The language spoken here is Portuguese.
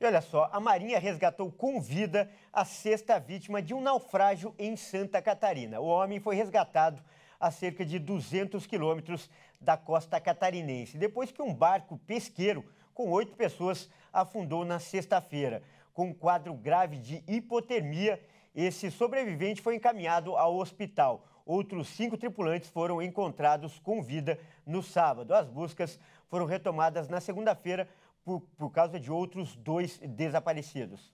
E olha só, a Marinha resgatou com vida a sexta vítima de um naufrágio em Santa Catarina. O homem foi resgatado a cerca de 200 quilômetros da costa catarinense, depois que um barco pesqueiro com oito pessoas afundou na sexta-feira. Com um quadro grave de hipotermia, esse sobrevivente foi encaminhado ao hospital. Outros cinco tripulantes foram encontrados com vida no sábado. As buscas foram retomadas na segunda-feira por, por causa de outros dois desaparecidos.